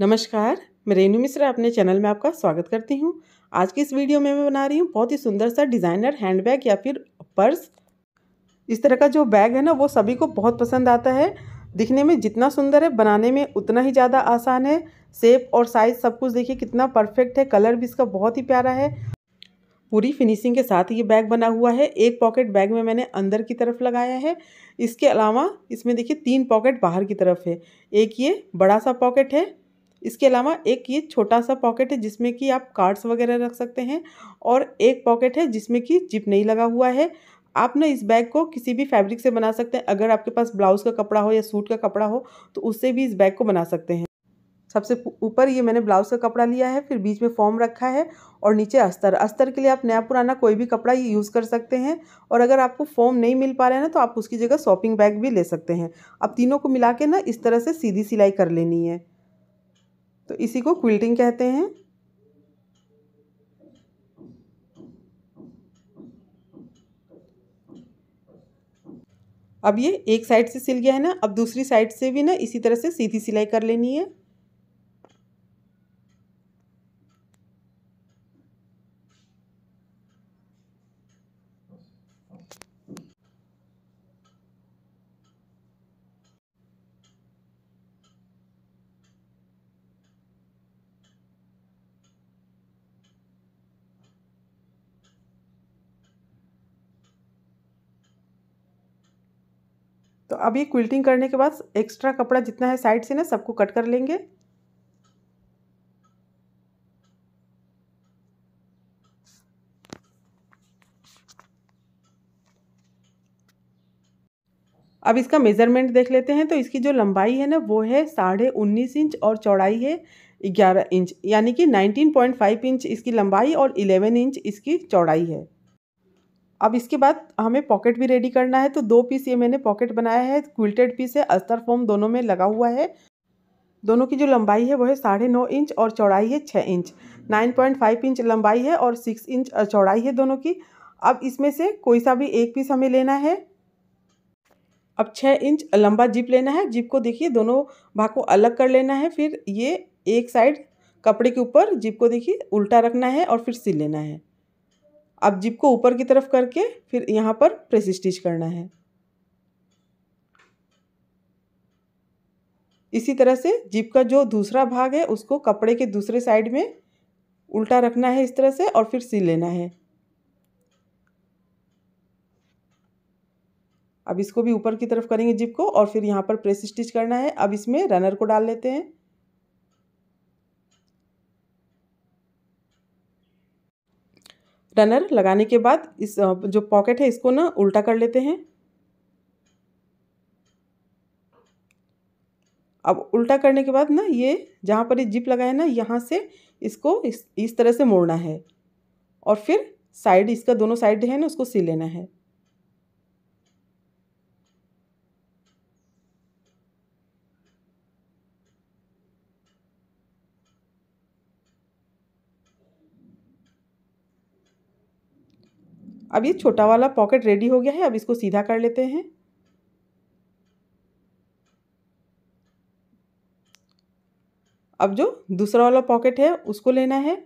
नमस्कार मैं रेनू मिश्रा अपने चैनल में आपका स्वागत करती हूँ आज की इस वीडियो में मैं बना रही हूँ बहुत ही सुंदर सा डिज़ाइनर हैंडबैग या फिर पर्स इस तरह का जो बैग है ना वो सभी को बहुत पसंद आता है दिखने में जितना सुंदर है बनाने में उतना ही ज़्यादा आसान है सेप और साइज़ सब कुछ देखिए कितना परफेक्ट है कलर भी इसका बहुत ही प्यारा है पूरी फिनिशिंग के साथ ये बैग बना हुआ है एक पॉकेट बैग में मैंने अंदर की तरफ लगाया है इसके अलावा इसमें देखिए तीन पॉकेट बाहर की तरफ है एक ये बड़ा सा पॉकेट है इसके अलावा एक ये छोटा सा पॉकेट है जिसमें कि आप कार्ड्स वगैरह रख सकते हैं और एक पॉकेट है जिसमें कि जिप नहीं लगा हुआ है आप ना इस बैग को किसी भी फैब्रिक से बना सकते हैं अगर आपके पास ब्लाउज़ का कपड़ा हो या सूट का कपड़ा हो तो उससे भी इस बैग को बना सकते हैं सबसे ऊपर ये मैंने ब्लाउज़ का कपड़ा लिया है फिर बीच में फॉर्म रखा है और नीचे अस्तर अस्तर के लिए आप नया पुराना कोई भी कपड़ा ये यूज़ कर सकते हैं और अगर आपको फॉर्म नहीं मिल पा रहा है ना तो आप उसकी जगह शॉपिंग बैग भी ले सकते हैं अब तीनों को मिला के ना इस तरह से सीधी सिलाई कर लेनी है तो इसी को क्विल्टिंग कहते हैं अब ये एक साइड से सिल गया है ना अब दूसरी साइड से भी ना इसी तरह से सीधी सिलाई कर लेनी है तो अब ये क्विल्टिंग करने के बाद एक्स्ट्रा कपड़ा जितना है साइड से ना सबको कट कर लेंगे अब इसका मेज़रमेंट देख लेते हैं तो इसकी जो लंबाई है ना वो है साढ़े उन्नीस इंच और चौड़ाई है ग्यारह इंच यानी कि नाइनटीन पॉइंट फाइव इंच इसकी लंबाई और इलेवन इंच इसकी चौड़ाई है अब इसके बाद हमें पॉकेट भी रेडी करना है तो दो पीस ये मैंने पॉकेट बनाया है क्विल्टेड पीस है अस्तर फोम दोनों में लगा हुआ है दोनों की जो लंबाई है वो है साढ़े नौ इंच और चौड़ाई है छः inch nine point five inch लंबाई है और सिक्स इंच चौड़ाई है दोनों की अब इसमें से कोई सा भी एक पीस हमें लेना है अब छः इंच लंबा जिप लेना है जिप को देखिए दोनों भाग को अलग कर लेना है फिर ये एक साइड कपड़े के ऊपर जिप को देखिए उल्टा रखना है और फिर सिल लेना है अब जिप को ऊपर की तरफ करके फिर यहाँ पर प्रेस स्टिच करना है इसी तरह से जिप का जो दूसरा भाग है उसको कपड़े के दूसरे साइड में उल्टा रखना है इस तरह से और फिर सिल लेना है अब इसको भी ऊपर की तरफ करेंगे जिप को और फिर यहाँ पर प्रेस स्टिच करना है अब इसमें रनर को डाल लेते हैं टनर लगाने के बाद इस जो पॉकेट है इसको ना उल्टा कर लेते हैं अब उल्टा करने के बाद ना ये जहाँ पर ये जिप लगा है ना यहाँ से इसको इस इस तरह से मोड़ना है और फिर साइड इसका दोनों साइड है ना उसको सी लेना है अब ये छोटा वाला पॉकेट रेडी हो गया है अब इसको सीधा कर लेते हैं अब जो दूसरा वाला पॉकेट है उसको लेना है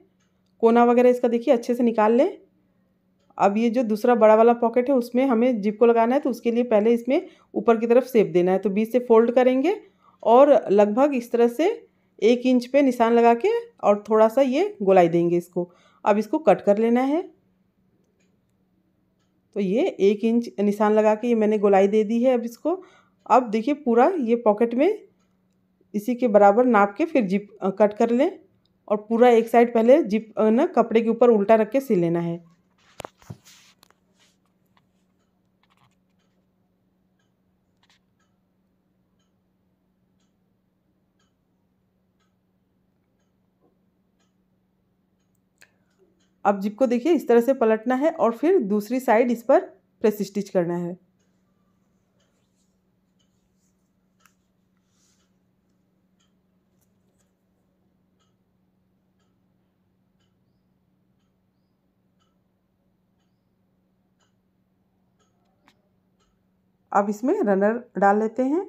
कोना वगैरह इसका देखिए अच्छे से निकाल लें अब ये जो दूसरा बड़ा वाला पॉकेट है उसमें हमें जिप को लगाना है तो उसके लिए पहले इसमें ऊपर की तरफ सेप देना है तो बीच से फोल्ड करेंगे और लगभग इस तरह से एक इंच पे निशान लगा के और थोड़ा सा ये गोलाई देंगे इसको अब इसको कट कर लेना है तो ये एक इंच निशान लगा के ये मैंने गोलाई दे दी है अब इसको अब देखिए पूरा ये पॉकेट में इसी के बराबर नाप के फिर जिप कट कर लें और पूरा एक साइड पहले जिप ना कपड़े के ऊपर उल्टा रख के सिल लेना है अब जिप को देखिए इस तरह से पलटना है और फिर दूसरी साइड इस पर प्रेस स्टिच करना है अब इसमें रनर डाल लेते हैं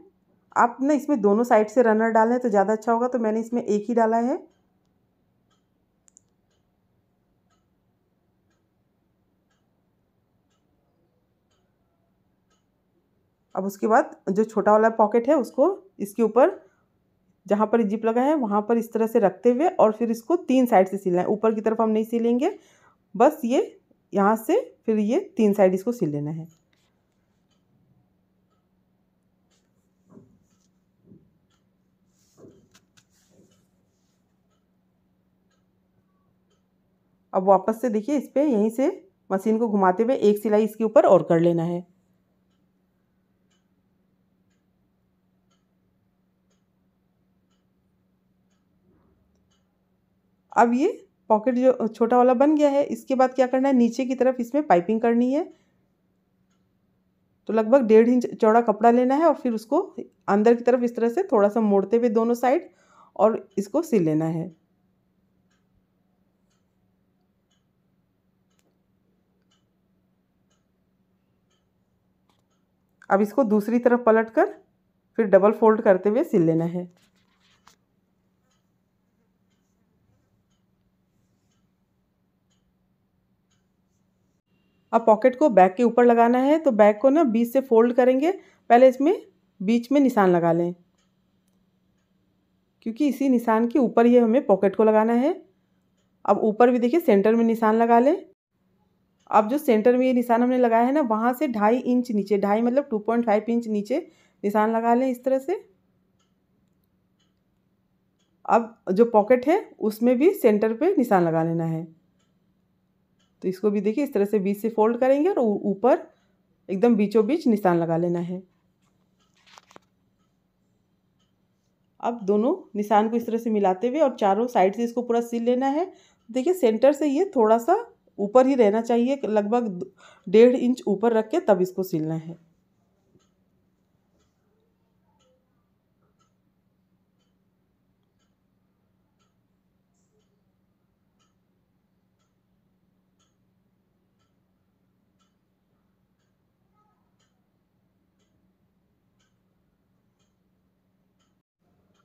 आप ना इसमें दोनों साइड से रनर डालें तो ज़्यादा अच्छा होगा तो मैंने इसमें एक ही डाला है अब उसके बाद जो छोटा वाला पॉकेट है उसको इसके ऊपर जहाँ पर जिप लगा है वहाँ पर इस तरह से रखते हुए और फिर इसको तीन साइड से सिलना है ऊपर की तरफ हम नहीं सिलेंगे बस ये यहाँ से फिर ये तीन साइड इसको सिल लेना है अब वापस से देखिए इस पर यहीं से मशीन को घुमाते हुए एक सिलाई इसके ऊपर और कर लेना है अब ये पॉकेट जो छोटा वाला बन गया है इसके बाद क्या करना है नीचे की तरफ इसमें पाइपिंग करनी है तो लगभग डेढ़ इंच चौड़ा कपड़ा लेना है और फिर उसको अंदर की तरफ इस तरह से थोड़ा सा मोड़ते हुए दोनों साइड और इसको सिल लेना है अब इसको दूसरी तरफ पलट कर फिर डबल फोल्ड करते हुए सिल लेना है अब पॉकेट को बैग के ऊपर लगाना है तो बैग को ना बीच से फोल्ड करेंगे पहले इसमें बीच में निशान लगा लें क्योंकि इसी निशान के ऊपर ही हमें पॉकेट को लगाना है अब ऊपर भी देखिए सेंटर में निशान लगा लें अब जो सेंटर में ये निशान हमने लगाया है ना वहाँ से ढाई इंच नीचे ढाई मतलब टू पॉइंट फाइव इंच नीचे निशान लगा लें इस तरह से अब जो पॉकेट है उसमें भी सेंटर पे निशान लगा लेना है तो इसको भी देखिए इस तरह से बीच से फोल्ड करेंगे और ऊपर एकदम बीचों बीच निशान लगा लेना है अब दोनों निशान को इस तरह से मिलाते हुए और चारों साइड से इसको पूरा सिल लेना है देखिए सेंटर से ये थोड़ा सा ऊपर ही रहना चाहिए लगभग डेढ़ इंच ऊपर रख के तब इसको सिलना है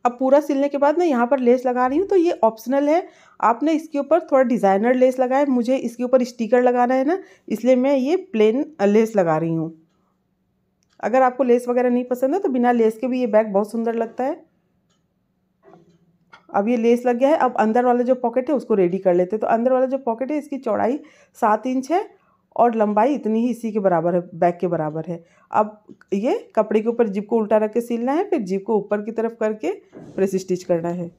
अब पूरा सिलने के बाद मैं यहाँ पर लेस लगा रही हूँ तो ये ऑप्शनल है आपने इसके ऊपर थोड़ा डिज़ाइनर लेस लगाए मुझे इसके ऊपर स्टिकर लगाना है ना इसलिए मैं ये प्लेन लेस लगा रही हूँ अगर आपको लेस वगैरह नहीं पसंद है तो बिना लेस के भी ये बैग बहुत सुंदर लगता है अब ये लेस लग गया है अब अंदर वाला जो पॉकेट है उसको रेडी कर लेते हैं तो अंदर वाला जो पॉकेट है इसकी चौड़ाई सात इंच है और लंबाई इतनी ही इसी के बराबर है बैक के बराबर है अब ये कपड़े के ऊपर जिप को उल्टा रख के सिलना है फिर जिप को ऊपर की तरफ करके प्रेस स्टिच करना है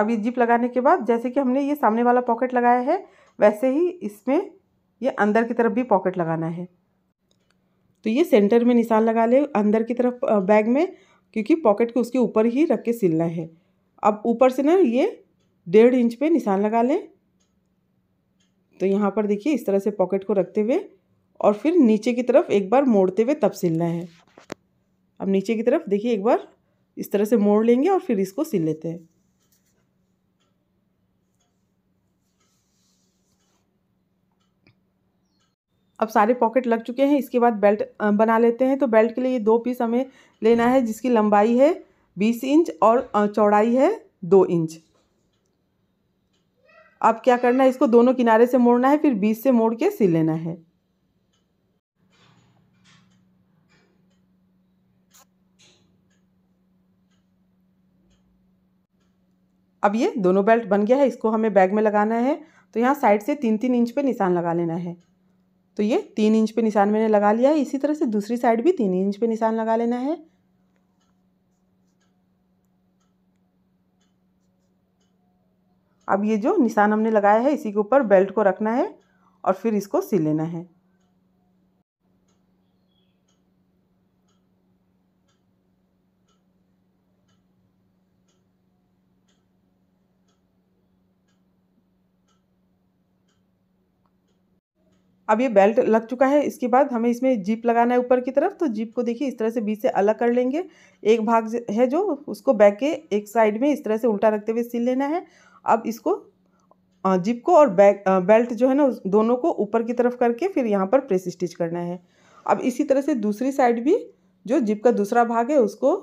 अब ये जिप लगाने के बाद जैसे कि हमने ये सामने वाला पॉकेट लगाया है वैसे ही इसमें ये अंदर की तरफ भी पॉकेट लगाना है तो ये सेंटर में निशान लगा ले अंदर की तरफ बैग में क्योंकि पॉकेट को उसके ऊपर ही रख के सिलना है अब ऊपर से ना ये डेढ़ इंच पे निशान लगा लें तो यहाँ पर देखिए इस तरह से पॉकेट को रखते हुए और फिर नीचे की तरफ एक बार मोड़ते हुए तब सिलना है अब नीचे की तरफ देखिए एक बार इस तरह से मोड़ लेंगे और फिर इसको सिल लेते हैं अब सारे पॉकेट लग चुके हैं इसके बाद बेल्ट बना लेते हैं तो बेल्ट के लिए ये दो पीस हमें लेना है जिसकी लंबाई है बीस इंच और चौड़ाई है दो इंच अब क्या करना है इसको दोनों किनारे से मोड़ना है फिर बीच से मोड़ के सी लेना है अब ये दोनों बेल्ट बन गया है इसको हमें बैग में लगाना है तो यहाँ साइड से तीन तीन इंच पे निशान लगा लेना है तो ये तीन इंच पे निशान मैंने लगा लिया है इसी तरह से दूसरी साइड भी तीन इंच पे निशान लगा लेना है अब ये जो निशान हमने लगाया है इसी के ऊपर बेल्ट को रखना है और फिर इसको सिल लेना है अब ये बेल्ट लग चुका है इसके बाद हमें इसमें जीप लगाना है ऊपर की तरफ तो जीप को देखिए इस तरह से बीच से अलग कर लेंगे एक भाग है जो उसको बैक के एक साइड में इस तरह से उल्टा रखते हुए सिल लेना है अब इसको जिप को और बैक बेल्ट जो है ना दोनों को ऊपर की तरफ करके फिर यहाँ पर प्रेस स्टिच करना है अब इसी तरह से दूसरी साइड भी जो जिप का दूसरा भाग है उसको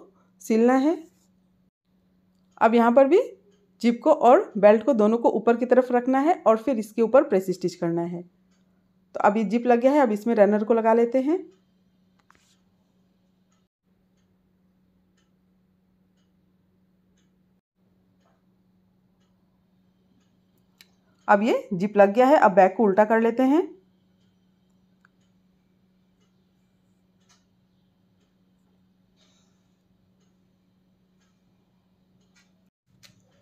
सिलना है अब यहाँ पर भी जिप को और बेल्ट को दोनों को ऊपर की तरफ रखना है और फिर इसके ऊपर प्रेस स्टिच करना है तो अब ये जिप लग गया है अब इसमें रनर को लगा लेते हैं अब ये जिप लग गया है अब बैग को उल्टा कर लेते हैं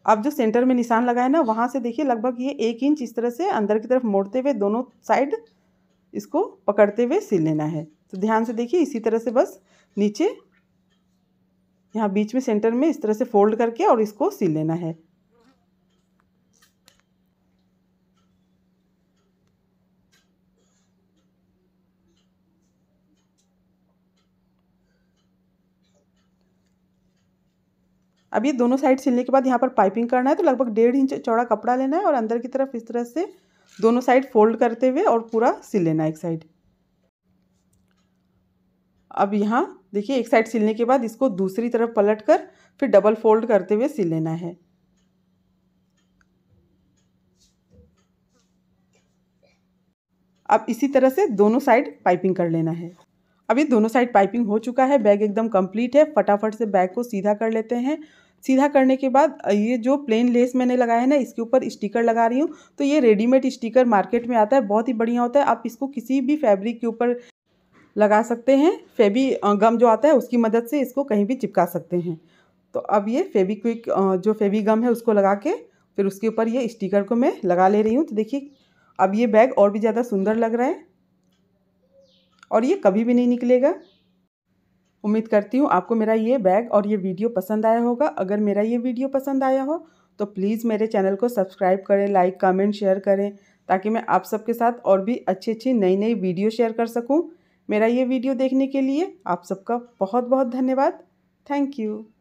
अब जो सेंटर में निशान लगाए ना वहां से देखिए लगभग ये एक इंच इस तरह से अंदर की तरफ मोड़ते हुए दोनों साइड इसको पकड़ते हुए सिल लेना है तो ध्यान से देखिए इसी तरह से बस नीचे यहाँ बीच में सेंटर में इस तरह से फोल्ड करके और इसको सिल लेना है अब ये दोनों साइड सिलने के बाद यहाँ पर पाइपिंग करना है तो लगभग डेढ़ इंच चौड़ा कपड़ा लेना है और अंदर की तरफ इस तरह से दोनों साइड फोल्ड करते हुए और पूरा सिल लेना है एक साइड अब यहाँ देखिए एक साइड सिलने के बाद इसको दूसरी तरफ पलट कर फिर डबल फोल्ड करते हुए सिल लेना है अब इसी तरह से दोनों साइड पाइपिंग कर लेना है अभी दोनों साइड पाइपिंग हो चुका है बैग एकदम कंप्लीट है फटाफट से बैग को सीधा कर लेते हैं सीधा करने के बाद ये जो प्लेन लेस मैंने लगाया है ना इसके ऊपर स्टिकर लगा रही हूँ तो ये रेडीमेड स्टिकर मार्केट में आता है बहुत ही बढ़िया होता है आप इसको किसी भी फैब्रिक के ऊपर लगा सकते हैं फेबी गम जो आता है उसकी मदद से इसको कहीं भी चिपका सकते हैं तो अब ये फेबी क्विक जो फेबी गम है उसको लगा के फिर उसके ऊपर ये स्टिकर को मैं लगा ले रही हूँ तो देखिए अब ये बैग और भी ज़्यादा सुंदर लग रहा है और ये कभी भी नहीं निकलेगा उम्मीद करती हूँ आपको मेरा ये बैग और ये वीडियो पसंद आया होगा अगर मेरा ये वीडियो पसंद आया हो तो प्लीज़ मेरे चैनल को सब्सक्राइब करें लाइक कमेंट शेयर करें ताकि मैं आप सबके साथ और भी अच्छी अच्छी नई नई वीडियो शेयर कर सकूँ मेरा ये वीडियो देखने के लिए आप सबका बहुत बहुत धन्यवाद थैंक यू